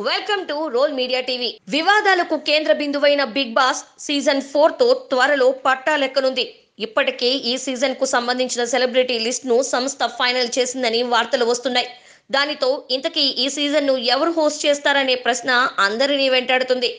welcome to role media TV వివాదాలకు కేంద్ర బిందువైన బిగ్ బాస్ సీజన్ ఫోర్ తో త్వరలో పట్టా లెక్కనుంది ఇప్పటికే ఈ సీజన్ కు సంబంధించిన సెలబ్రిటీ లిస్ట్ ను సంస్థ ఫైనల్ చేసిందని వార్తలు వస్తున్నాయి దానితో ఇంతకీ ఈ సీజన్ ను ఎవరు హోస్ట్ చేస్తారనే ప్రశ్న అందరినీ వెంటాడుతుంది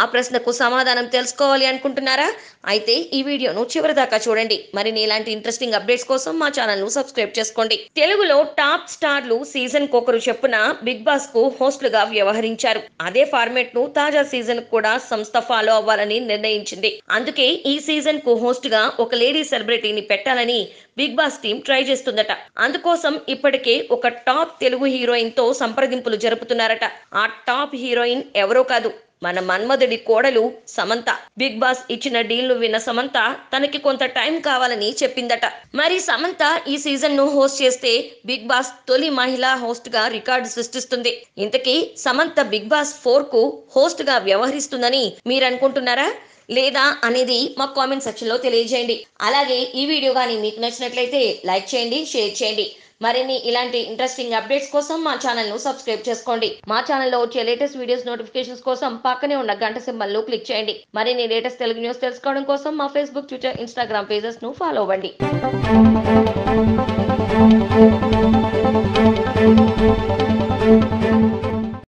ఆ ప్రశ్నకు సమాధానం తెలుసుకోవాలి అనుకుంటున్నారా అయితే ఈ వీడియోను చివరిదాకా చూడండి మరి ఇలాంటి ఇంట్రెస్టింగ్ అప్డేట్స్ కోసం మా ను సబ్స్క్రైబ్ చేసుకోండి తెలుగులో టాప్ స్టార్లు సీజన్ కొకరు చెప్పున బిగ్ బాస్ కు హోస్టులుగా వ్యవహరించారు అదే ఫార్మేట్ ను తాజా సీజన్ కూడా సంస్థ ఫాలో అవ్వాలని నిర్ణయించింది అందుకే ఈ సీజన్ కు హోస్ట్ గా ఒక లేడీ సెలబ్రిటీని పెట్టాలని బిగ్ బాస్ టీం ట్రై చేస్తుందట అందుకోసం ఇప్పటికే ఒక టాప్ తెలుగు హీరోయిన్ తో సంప్రదింపులు జరుపుతున్నారట ఆ టాప్ హీరోయిన్ ఎవరో కాదు మన మన్మధుడి కోడలు సమంత బిగ్ బాస్ ఇచ్చిన డీల్ ను విన్న సమంత తనకి కొంత టైం కావాలని చెప్పిందట మరి సమంత ఈ సీజన్ ను హోస్ట్ చేస్తే బిగ్ బాస్ తొలి మహిళా హోస్ట్ గా రికార్డు సృష్టిస్తుంది ఇంతకీ సమంత బిగ్ బాస్ ఫోర్ కు హోస్ట్ గా వ్యవహరిస్తుందని మీరు అనుకుంటున్నారా లేదా అనేది మా కామెంట్ సెక్షన్ లో తెలియజేయండి అలాగే ఈ వీడియో కానీ మీకు నచ్చినట్లయితే లైక్ చేయండి షేర్ చేయండి మరిన్ని ఇలాంటి ఇంట్రెస్టింగ్ అప్డేట్స్ కోసం మా ఛానల్ ను సబ్స్క్రైబ్ చేసుకోండి మా ఛానల్లో వచ్చే లేటెస్ట్ వీడియోస్ నోటిఫికేషన్స్ కోసం పక్కనే ఉన్న గంట సింబల్ ను క్లిక్ చేయండి మరిన్ని లేటెస్ట్ తెలుగు న్యూస్ తెలుసుకోవడం కోసం మా ఫేస్బుక్ ట్విట్టర్ ఇన్స్టాగ్రామ్ పేజెస్ ను ఫాలో అవ్వండి